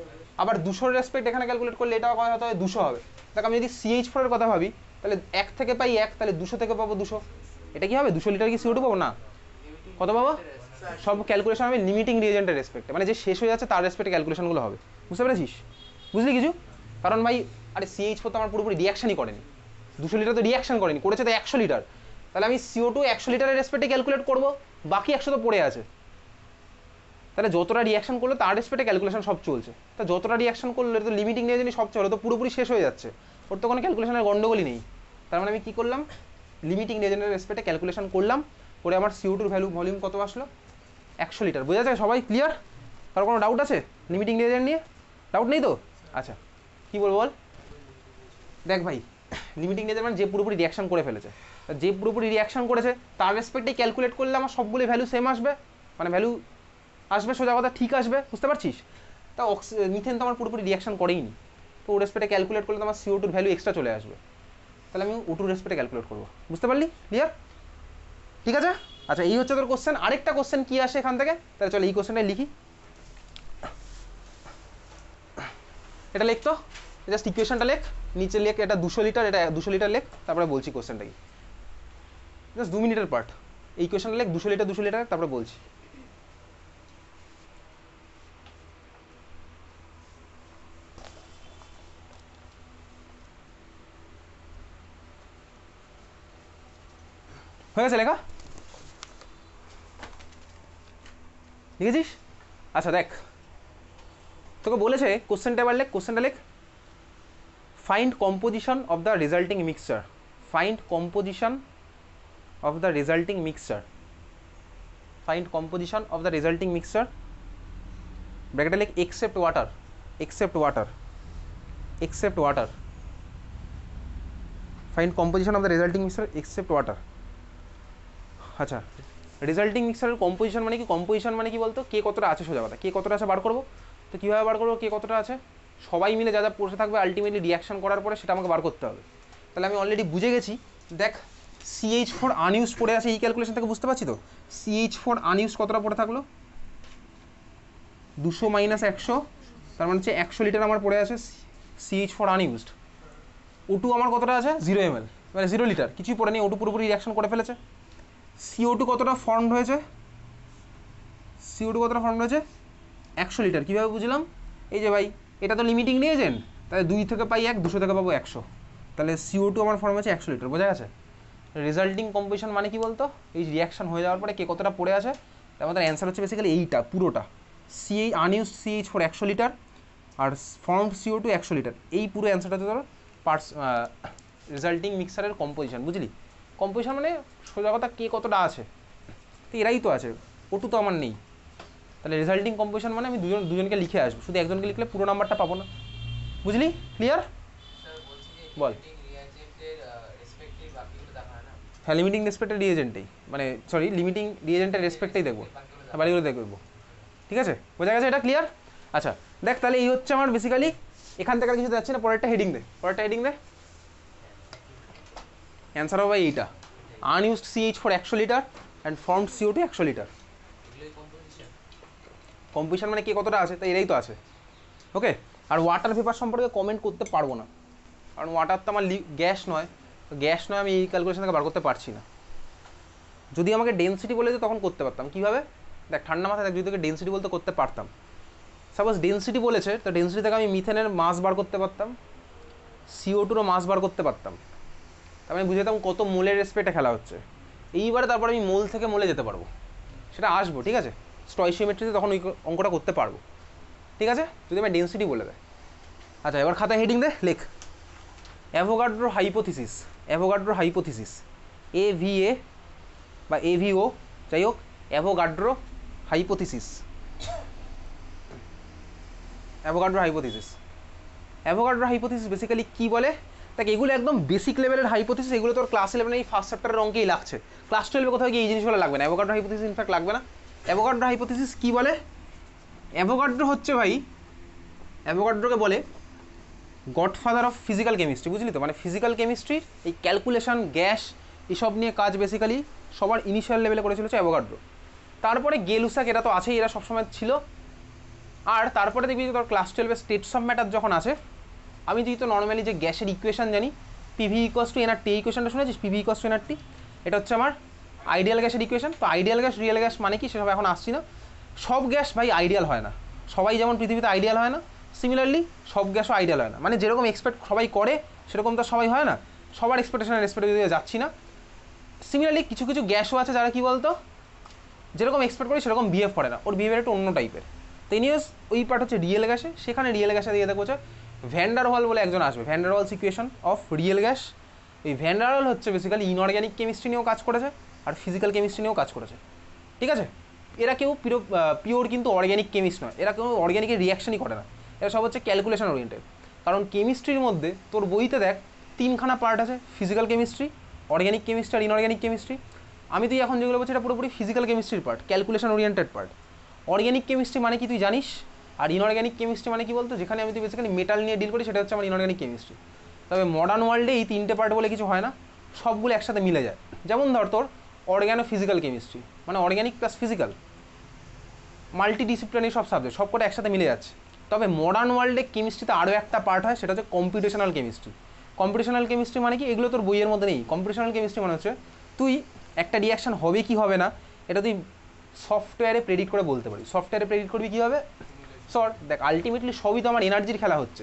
আবার দুশোর রেসপেক্ট এখানে ক্যালকুলেট করলে এটা কত হয় দুশো হবে দেখ আমি যদি সিএইচ ফোরের কথা ভাবি তাহলে এক থেকে পাই এক তাহলে দুশো থেকে পাবো দুশো এটা কি হবে দুশো লিটার কি সিও টু পাবো না কত পাবো সব ক্যালকুলেশন হবে লিমিটিং রিয়েজেন্টের রেসপেক্টে মানে যে শেষ হয়ে যাচ্ছে তার রেসপেক্টে ক্যালকুলেশনগুলো হবে বুঝতে পেরেছিস বুঝলি কিছু কারণ ভাই আরে সিএইচ ফোর তো আমার পুরোপুরি রিয়াকশনই করেনি দুশো লিটার তো রিয়াকশন করেনি করেছে তো একশো লিটার তাহলে আমি সিও টু একশো লিটারের রেসপেক্টে ক্যালকুলেট করবো বাকি একশো তো পড়ে আছে তাহলে যতটা রিয়াকশন করলো তার রেসপেক্টে ক্যালকুলেশন সব চলছে তা যতটা রিয়াকশন করলো তো লিমিটিং নিয়ে যদি সব চলে তো পুরোপুরি শেষ হয়ে যাচ্ছে ওর তো কোনো ক্যালকুলেশনের গন্ডগোলই নেই তার মানে আমি কী করলাম লিমিটিং রেজেন্টের রেসপেক্টে ক্যালকুলেশন করলাম করে আমার সিও টুর ভ্যালু ভলিউম কত আসলো একশো লিটার বোঝা যায় সবাই ক্লিয়ার কারো কোনো ডাউট আছে লিমিটিং রেজেন্ট নিয়ে ডাউট নেই তো আচ্ছা কী বলবো বল দেখ ভাই লিমিটিং নেচার মানে যে পুরোপুরি রিয়াকশন করে ফেলেছে যে পুরোপুরি রিয়াকশন করেছে তার রেসপেক্টে ক্যালকুলেট করলে আমার সবগুলি ভ্যালু সেম আসবে মানে ভ্যালু আসবে সোজা কথা ঠিক আসবে বুঝতে পারছিস তা মিথেন তো আমার পুরোপুরি রিয়াকশন করেইনি তো ও রেসপেক্টে ক্যালকুলেট করলে আমার সিও টুর ভ্যালু এক্সট্রা চলে আসবে তাহলে আমি ওটুর রেসপেক্টে ক্যালকুলেট করবো বুঝতে পারলি ক্লিয়ার ঠিক আছে আচ্ছা এই হচ্ছে তোর কোশ্চেন আরেকটা কোশ্চেন কী আসে এখান থেকে তাহলে চলো এই কোশ্চেনটাই লিখি এটা লিখতো জাস্ট ইকুয়েশনটা লেখ নিচে লেখ এটা দুশো লিটার এটা দুশো লিটার লেখ তারপরে বলছি কোশ্চেনটা কি জাস্ট দু মিনিটের পার্ট এই কোশ্চেনটা লেখ দুশো লিটার দুশো লিটার তারপরে বলছি হয়ে গেছে লেখা লিখেছিস আচ্ছা দেখ তোকে বলেছে কোশ্চেনটা এবার লেখ কোশ্চেনটা লেখ find composition of the resulting mixture find composition of the resulting mixture find composition of the resulting mixture ব্র্যাকেটে লেখ except water except water except water find composition of the resulting mixture except water আচ্ছা resulting মিক্সারের composition মানে কি composition মানে কি বলতো কে কতটা আছে সোজা কথা কে কতটা আছে বার করবো তো কীভাবে বার করবো কে কতটা আছে সবাই মিলে যা যা পড়ে থাকবে আলটিমেটলি রিয়াকশন করার পরে সেটা আমাকে বার করতে হবে তাহলে আমি অলরেডি বুঝে গেছি দেখ সিএইচ ফোর আনইউজ পড়ে আছে এই ক্যালকুলেশন থেকে বুঝতে পারছি তো সিএইচ ফোর আনইউজ কতটা পড়ে থাকলো দুশো মাইনাস একশো তার মানে হচ্ছে একশো লিটার আমার পড়ে আছে সিএইচ ফোর আনইউজড টু আমার কতটা আছে জিরো এম মানে জিরো লিটার কিছুই পড়ে নেই টু পুরোপুরি রিয়াকশন করে ফেলেছে সিও টু কতটা ফর্ম হয়েছে সিও টু কতটা ফর্ম হয়েছে একশো লিটার কীভাবে বুঝলাম এই যে ভাই এটা তো লিমিটিং নিয়েছেন তাহলে দুই থেকে পাই এক দুশো থেকে পাবো একশো তাহলে সিও টু আমার ফর্ম আছে একশো লিটার বোঝা গেছে রেজাল্টিং কম্পোজিশন মানে কি বলতো এই রিয়াকশন হয়ে যাওয়ার পরে কে কতটা পড়ে আছে তার আমাদের অ্যান্সার হচ্ছে বেসিক্যালি এইটা পুরোটা সিএই আনইউজ সিএইচ ফোর একশো লিটার আর ফর্ম সিও টু একশো লিটার এই পুরো অ্যান্সারটা হচ্ছে ধরো পার্স রেজাল্টিং মিক্সারের কম্পোজিশন বুঝলি কম্পোজিশন মানে সোজা কথা কে কতটা আছে তো এরাই তো আছে ওটু তো আমার নেই তাহলে রেজাল্টিং কম্পোজিশন মানে আমি দুজন দুজনকে লিখে আসবো শুধু একজনকে লিখলে পুরো নাম্বারটা পাবো না বুঝলি ক্লিয়ার বল হ্যাঁ লিমিটিং রেসপেক্টের রিএজেন্টেই মানে সরি লিমিটিং রিএজেন্টের রেসপেক্টেই দেখবো হ্যাঁ বাড়িগুলো দেখবো ঠিক আছে বোঝা গেছে এটা ক্লিয়ার আচ্ছা দেখ তাহলে এই হচ্ছে আমার বেসিক্যালি এখান থেকে কিছু যাচ্ছে না পরেরটা হেডিং দে পরেরটা হেডিং দে অ্যান্সার হবে এইটা আনইউজড সিএইচ ফর একশো litre and formed CO two একশো লিটার কম্পিটিশান মানে কে কতটা আছে তাই এরাই তো আছে ওকে আর ওয়াটার পেপার সম্পর্কে কমেন্ট করতে পারবো না কারণ ওয়াটার তো আমার গ্যাস নয় গ্যাস নয় আমি এই ক্যালকুলেশন থেকে বার করতে পারছি না যদি আমাকে ডেন্সিটি বলে তখন করতে পারতাম কীভাবে দেখ ঠান্ডা মাথায় দেখ যদি তোকে ডেন্সিটি বলতে করতে পারতাম সাপোজ ডেন্সিটি বলেছে তো ডেন্সিটি থেকে আমি মিথেনের মাস বার করতে পারতাম সিও টুরও মাস বার করতে পারতাম তা আমি মানে বুঝে কত মোলের রেসপেক্টে খেলা হচ্ছে এইবারে তারপর আমি মোল থেকে মোলে যেতে পারবো সেটা আসবো ঠিক আছে স্টয়সিওমেট্রিতে তখন ওই অঙ্কটা করতে পারবো ঠিক আছে যদি আমি ডেন্সিটি বলে দেয় আচ্ছা এবার খাতায় হেডিং দে লেখ Avogadro hypothesis Avogadro hypothesis A V A বা এ ভি ও যাই হোক Avogadro hypothesis Avogadro hypothesis Avogadro hypothesis basically কী বলে দেখ এগুলো একদম বেসিক লেভেলের হাইপোথিসিস এগুলো তোর ক্লাস ইলেভেনে এই ফার্স্ট চ্যাপ্টারের অঙ্কেই লাগছে ক্লাস টুয়েলভে কোথাও গিয়ে এই জিনিসগুলো লাগবে না অ্যাভোগাড্রো হাইপোথিসিস ইনফ্যাক্ট লাগবে না অ্যাভোকাড্রো হাইপোথিস কী বলে অ্যাভোকাড্রো হচ্ছে ভাই অ্যাভোকাড্রোকে বলে গডফাদার অফ ফিজিক্যাল কেমিস্ট্রি বুঝলি তো মানে ফিজিক্যাল কেমিস্ট্রির এই ক্যালকুলেশন গ্যাস এসব নিয়ে কাজ বেসিক্যালি সবার ইনিশিয়াল লেভেলে করেছিল হচ্ছে অ্যাভোকাড্রো তারপরে গেলুসাক এরা তো আছেই এরা সবসময় ছিল আর তারপরে দেখবি তোর ক্লাস টুয়েলভে স্টেটস অফ ম্যাটার যখন আসে আমি যেহেতু নর্মালি যে গ্যাসের ইকুয়েশন জানি পিভি ইকোয়াস টু এনআরটি ইকুয়েশনটা শুনেছিস পিভি ইকোয়াস টু এনআরটি এটা হচ্ছে আমার আইডিয়াল গ্যাসের ইকুয়েশন তো আইডিয়াল গ্যাস রিয়েল গ্যাস মানে কি সেসব এখন আসছি না সব গ্যাস ভাই আইডিয়াল হয় না সবাই যেমন পৃথিবীতে আইডিয়াল হয় না সিমিলারলি সব গ্যাসও আইডিয়াল হয় না মানে যেরকম এক্সপেক্ট সবাই করে সেরকম তো সবাই হয় না সবার এক্সপেকটেশনের রেসপেক্টে যাচ্ছি না সিমিলারলি কিছু কিছু গ্যাসও আছে যারা কি বলতো যেরকম এক্সপেক্ট করি সেরকম বিহেভ করে না ওর বিহেভিয়ার একটু অন্য টাইপের তো ওই পার্ট হচ্ছে রিয়েল গ্যাসে সেখানে রিয়েল গ্যাসে দিয়ে দেখবো ভ্যান্ডারওয়াল বলে একজন আসবে হল সিকুয়েশন অফ রিয়েল গ্যাস এই ভ্যান্ডারওয়াল হচ্ছে বেসিক্যালি ইনঅর্গ্যানিক কেমিস্ট্রি নিয়েও কাজ করেছে আর ফিজিক্যাল কেমিস্ট্রি নিয়েও কাজ করেছে ঠিক আছে এরা কেউ পিওর পিওর কিন্তু অর্গ্যানিক কেমিস্ট নয় এরা কেউ অর্গ্যানিকের রিয়াকশনই করে না এরা সব হচ্ছে ক্যালকুলেশন ওরিয়েন্টেড কারণ কেমিস্ট্রির মধ্যে তোর বইতে দেখ তিনখানা পার্ট আছে ফিজিক্যাল কেমিস্ট্রি অর্গ্যানিক কেমিস্ট্রি আর ইনঅর্গ্যানিক কেমিস্ট্রি আমি তুই এখন যেগুলো বলছি এটা পুরোপুরি ফিজিক্যাল কেমিস্ট্রির part calculation oriented part organic chemistry মানে কি তুই জানিস আর ইনঅর্গ্যানিক কেমিস্ট্রি মানে কি বলতো যেখানে আমি তুই বেসিক্যালি মেটাল নিয়ে ডিল করি সেটা হচ্ছে আমার ইনঅর্গ্যানিক কেমিস্ট্রি তবে মডার্ন ওয়ার্ল্ডে এই তিনটে পার্ট বলে কিছু হয় না সবগুলো একসাথে মিলে যায় যেমন ধর তোর অর্গ্যানো ফিজিক্যাল কেমিস্ট্রি মানে অর্গ্যানিক প্লাস ফিজিক্যাল মাল্টিডিসিপ্লিনারি সব সাবজেক্ট সব করে একসাথে মিলে যাচ্ছে তবে মডার্ন ওয়ার্ল্ডে কেমিস্ট্রিতে আরও একটা পার্ট হয় সেটা হচ্ছে কম্পিটিশনাল কেমিস্ট্রি কম্পিটিশনাল কেমিস্ট্রি মানে কি এগুলো তোর বইয়ের মধ্যে নেই কম্পিটিশনাল কেমিস্ট্রি মানে হচ্ছে তুই একটা রিয়াকশান হবে কি হবে না এটা তুই সফটওয়্যারে প্রেডিক্ট করে বলতে পারি সফটওয়্যারে প্রেডিক্ট করবি কী হবে সর দেখ আলটিমেটলি সবই তো আমার এনার্জির খেলা হচ্ছে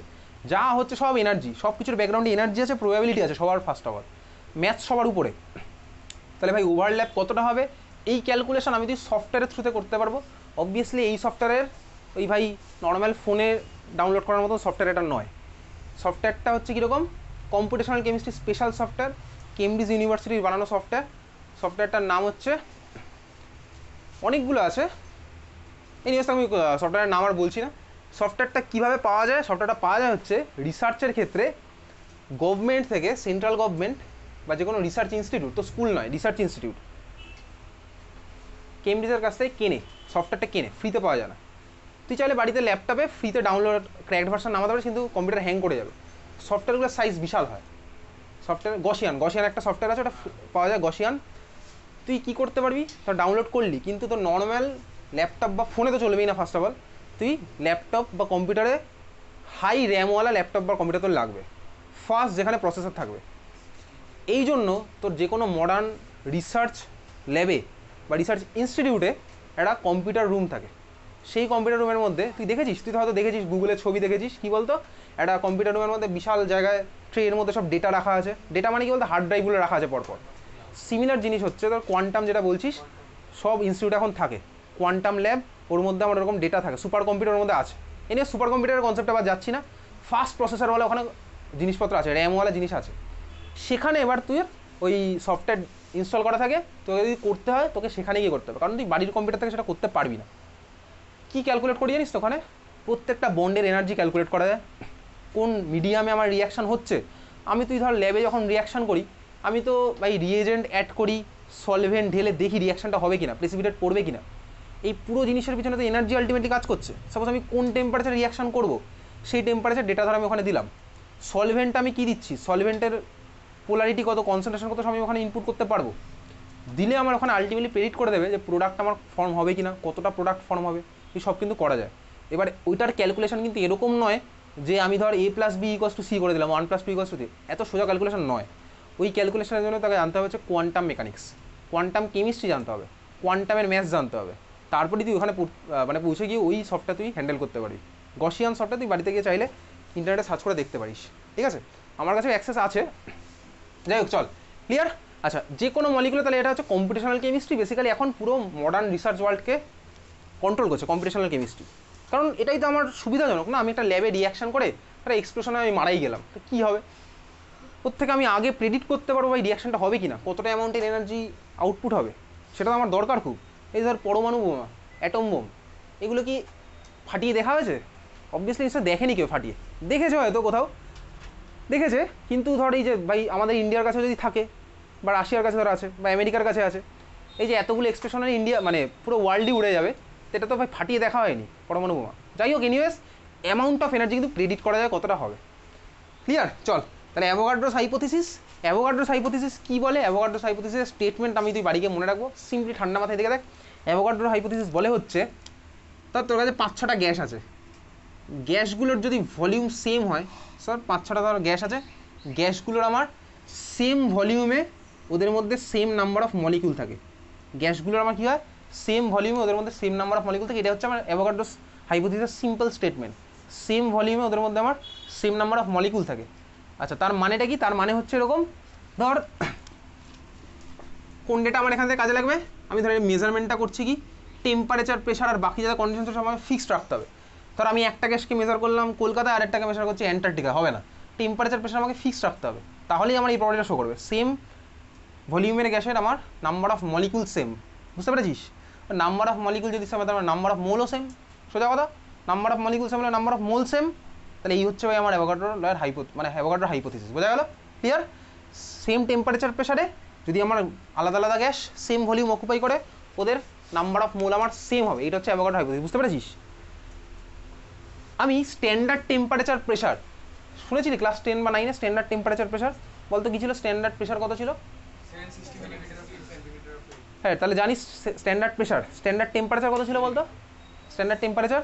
যা হচ্ছে সব এনার্জি সব কিছুর ব্যাকগ্রাউন্ডে এনার্জি আছে প্রবাবিলিটি আছে সবার ফার্স্ট অফ অল ম্যাথ সবার উপরে তাহলে ভাই ওভারল্যাপ কতটা হবে এই ক্যালকুলেশন আমি যদি সফটওয়্যারের থ্রুতে করতে পারবো অবভিয়াসলি এই সফটওয়্যারের ওই ভাই নর্মাল ফোনে ডাউনলোড করার মতো সফটওয়্যার এটা নয় সফটওয়্যারটা হচ্ছে কীরকম computational chemistry special software Cambridge ইউনিভার্সিটির বানানো সফটওয়্যার সফটওয়্যারটার নাম হচ্ছে অনেকগুলো আছে এই নিয়ে আমি সফটওয়্যারের নাম আর বলছি না সফটওয়্যারটা কীভাবে পাওয়া যায় সফটওয়্যারটা পাওয়া যায় হচ্ছে রিসার্চের ক্ষেত্রে গভর্নমেন্ট থেকে সেন্ট্রাল গভর্নমেন্ট বা যে কোনো রিসার্চ ইনস্টিটিউট তো স্কুল নয় রিসার্চ ইনস্টিটিউট কেমব্রিজের কাছ থেকে কেনে সফটওয়্যারটা কেনে ফ্রিতে পাওয়া যায় না তুই চাইলে বাড়িতে ল্যাপটপে ফ্রিতে ডাউনলোড ক্র্যাকড ভার্সন নামাতে পারে কিন্তু কম্পিউটার হ্যাং করে যাবে সফটওয়্যারগুলোর সাইজ বিশাল হয় সফটওয়্যার গসিয়ান গসিয়ান একটা সফটওয়্যার আছে ওটা পাওয়া যায় গসিয়ান তুই কী করতে পারবি তা ডাউনলোড করলি কিন্তু তোর নর্ম্যাল ল্যাপটপ বা ফোনে তো চলবেই না ফার্স্ট অফ অল তুই ল্যাপটপ বা কম্পিউটারে হাই র্যামওয়ালা ল্যাপটপ বা কম্পিউটার তোর লাগবে ফার্স্ট যেখানে প্রসেসর থাকবে এই জন্য তোর যে কোনো মডার্ন রিসার্চ ল্যাবে বা রিসার্চ ইনস্টিটিউটে একটা কম্পিউটার রুম থাকে সেই কম্পিউটার রুমের মধ্যে তুই দেখেছিস তুই তো হয়তো দেখেছিস গুগলে ছবি দেখেছিস কী বলতো একটা কম্পিউটার রুমের মধ্যে বিশাল জায়গায় ট্রেয়ের মধ্যে সব ডেটা রাখা আছে ডেটা মানে কি বলতো হার্ড ড্রাইভগুলো রাখা আছে পরপর সিমিলার জিনিস হচ্ছে তোর কোয়ান্টাম যেটা বলছিস সব ইনস্টিটিউট এখন থাকে কোয়ান্টাম ল্যাব ওর মধ্যে আমার ওরকম ডেটা থাকে সুপার কম্পিউটারের মধ্যে আছে এ নিয়ে সুপার কম্পিউটারের কনসেপ্ট আবার যাচ্ছি না ফাস্ট প্রসেসরওয়ালা ওখানে জিনিসপত্র আছে র্যামওয়ালা জিনিস আছে সেখানে এবার তুই ওই সফটওয়্যার ইনস্টল করা থাকে তোকে যদি করতে হয় তোকে সেখানে গিয়ে করতে হবে কারণ তুই বাড়ির কম্পিউটার থেকে সেটা করতে পারবি না কী ক্যালকুলেট করি জানিস তো ওখানে প্রত্যেকটা বন্ডের এনার্জি ক্যালকুলেট করা যায় কোন মিডিয়ামে আমার রিয়াকশান হচ্ছে আমি তুই ধর ল্যাবে যখন রিয়াকশান করি আমি তো ভাই রিয়েজেন্ট অ্যাড করি সলভেন্ট ঢেলে দেখি রিয়াকশানটা হবে কিনা প্রেসিপিটেট পড়বে কিনা এই পুরো জিনিসের পিছনে তো এনার্জি আলটিমেটলি কাজ করছে সাপোজ আমি কোন টেম্পারেচার রিয়াকশান করব সেই টেম্পারেচার ডেটা ধর আমি ওখানে দিলাম সলভেন্ট আমি কী দিচ্ছি সলভেন্টের পোলারিটি কত কনসেন্ট্রেশন কত সময় ওখানে ইনপুট করতে পারবো দিলে আমার ওখানে আলটিমেটলি প্রেডিক্ট করে দেবে যে প্রোডাক্ট আমার ফর্ম হবে কি না কতটা প্রোডাক্ট ফর্ম হবে এই সব কিন্তু করা যায় এবার ওইটার ক্যালকুলেশন কিন্তু এরকম নয় যে আমি ধর A plus B x two C করে দিলাম one plus two x two এত সোজা ক্যালকুলেশন নয় ওই ক্যালকুলেশনের জন্য তাকে জানতে হবে হচ্ছে কোয়ান্টাম মেকানিক্স কোয়ান্টাম কেমিস্ট্রি জানতে হবে কোয়ান্টামের ম্যাথস জানতে হবে তারপরে তুই ওখানে মানে পৌঁছে গিয়ে ওই সফটটা তুই হ্যান্ডেল করতে পারবি গসিয়ান সফটটা তুই বাড়িতে গিয়ে চাইলে ইন্টারনেটে সার্চ করে দেখতে পারিস ঠিক আছে আমার কাছে অ্যাক্সেস আছে যাই হোক চল ক্লিয়ার আচ্ছা যে কোনো মলিকুলে তাহলে এটা হচ্ছে কম্পিটিশনাল কেমিস্ট্রি বেসিক্যালি এখন পুরো মডার্ন রিসার্চ ওয়ার্ল্ডকে কন্ট্রোল করছে কম্পিটিশনাল কেমিস্ট্রি কারণ এটাই তো আমার সুবিধাজনক না আমি একটা ল্যাবে রিয়াকশান করে একটা এক্সপ্রেশনে আমি মারাই গেলাম তো কী হবে থেকে আমি আগে প্রেডিক্ট করতে পারবো এই রিয়াকশানটা হবে কি না কতটা অ্যামাউন্টের এনার্জি আউটপুট হবে সেটা তো আমার দরকার খুব এই ধর পরমাণু বোমা অ্যাটম বোম এগুলো কি ফাটিয়ে দেখা হয়েছে অবভিয়াসলি নিশ্চয় দেখেনি কেউ ফাটিয়ে দেখেছে হয়তো কোথাও দেখেছে কিন্তু ধর এই যে ভাই আমাদের ইন্ডিয়ার কাছে যদি থাকে বা রাশিয়ার কাছে ধর আছে বা আমেরিকার কাছে আছে এই যে এতগুলো এক্সপ্রেশন ইন্ডিয়া মানে পুরো ওয়ার্ল্ডই উড়ে যাবে সেটা তো ভাই ফাটিয়ে দেখা হয়নি পরমাণু বোমা যাই হোক এনিওয়েস অ্যামাউন্ট অফ এনার্জি কিন্তু ক্রেডিট করা যায় কতটা হবে ক্লিয়ার চল তাহলে অ্যাভোগাড্রোস হাইপোথিসিস অ্যাভোগাড্রোস হাইপোথিসিস কী বলে অ্যাভোগাড্রোস হাইপোথিসিসের স্টেটমেন্ট আমি তুই বাড়িকে মনে রাখবো সিম্পলি ঠান্ডা মাথায় দেখে দেখ অ্যাভোগাড্রো হাইপোথিসিস বলে হচ্ছে তার তোর কাছে পাঁচ ছটা গ্যাস আছে গ্যাসগুলোর যদি ভলিউম সেম হয় স্যার পাঁচ ছটা ধরো গ্যাস আছে গ্যাসগুলোর আমার সেম ভলিউমে ওদের মধ্যে সেম নাম্বার অফ মলিকিউল থাকে গ্যাসগুলোর আমার কী হয় সেম ভলিউমে ওদের মধ্যে সেম নাম্বার অফ মলিকুল থাকে এটা হচ্ছে আমার অ্যাভোগাড্রোস হাইপোথিসের সিম্পল স্টেটমেন্ট সেম ভলিউমে ওদের মধ্যে আমার সেম নাম্বার অফ মলিকুল থাকে আচ্ছা তার মানেটা কি তার মানে হচ্ছে এরকম ধর কোন ডেটা আমার এখান থেকে কাজে লাগবে আমি ধর মেজারমেন্টটা করছি কি টেম্পারেচার প্রেশার আর বাকি যারা কন্ডিশন সব আমার ফিক্সড রাখতে হবে ধর আমি একটা গ্যাসকে মেজার করলাম কলকাতায় আরেকটাকে মেজার করছি অ্যান্টার্কটিকা হবে না টেম্পারেচার প্রেশার আমাকে ফিক্স রাখতে হবে তাহলেই আমার এই প্রবলেমটা শো করবে সেম ভলিউমের গ্যাসের আমার নাম্বার অফ মলিকুল সেম বুঝতে পেরেছিস নাম্বার অফ মলিকুল যদি সেম আমার নাম্বার অফ মোলও সেম সোজা কথা নাম্বার অফ মলিকুল সেম হলে নাম্বার অফ মোল সেম তাহলে এই হচ্ছে ভাই আমার অ্যাভোকাডোর লয়ের হাইপো মানে অ্যাভোকাডোর হাইপোথিসিস বোঝা গেল ক্লিয়ার সেম টেম্পারেচার প্রেশারে যদি আমার আলাদা আলাদা গ্যাস সেম ভলিউম অকুপাই করে ওদের নাম্বার অফ মোল আমার সেম হবে এটা হচ্ছে অ্যাভোকাডোর হাইপোথিসিস বুঝতে পেরেছিস আমি স্ট্যান্ডার্ড টেম্পারেচার প্রেশার শুনেছিলি ক্লাস টেন বা নাইনে স্ট্যান্ডার্ড টেম্পারেচার প্রেশার বলতো কি ছিল স্ট্যান্ডার্ড প্রেশার কত ছিল হ্যাঁ তাহলে জানিস স্ট্যান্ডার্ড প্রেশার স্ট্যান্ডার্ড টেম্পারেচার কত ছিল বলতো স্ট্যান্ডার্ড টেম্পারেচার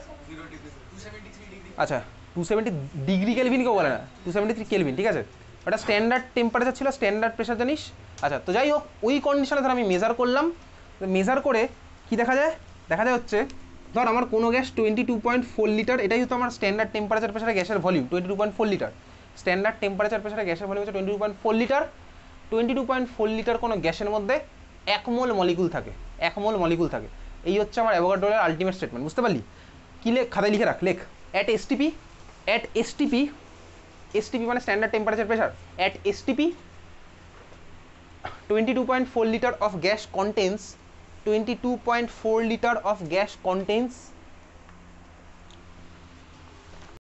আচ্ছা টু সেভেন্টি ডিগ্রি কেউ বলে না টু সেভেন্টি থ্রি কেলভিন ঠিক আছে ওটা স্ট্যান্ডার্ড টেম্পারেচার ছিল স্ট্যান্ডার্ড প্রেশার জানিস আচ্ছা তো যাই হোক ওই কন্ডিশনে ধর আমি মেজার করলাম মেজার করে কি দেখা যায় দেখা যায় হচ্ছে ধর আমার কোনো gas twenty two point four litre এটাই হতো আমার স্ট্যান্ডার্ড টেম্পারেচার প্রেশারে গ্যাসের volume twenty two point four litre standard temperature প্রেশারে গ্যাসের ভলিউম হচ্ছে twenty two point four litre twenty two point four litre কোনো গ্যাসের মধ্যে মোল মলিকুল থাকে মোল মলিকুল থাকে এই হচ্ছে আমার অ্যাভোগাড্রোলের আলটিমেট স্টেটমেন্ট বুঝতে পারলি কী লেখ খাতায় লিখে রাখ লেখ at STP at STP STP মানে standard temperature pressure at STP twenty two point four litre of gas contents 22.4 liter of gas contains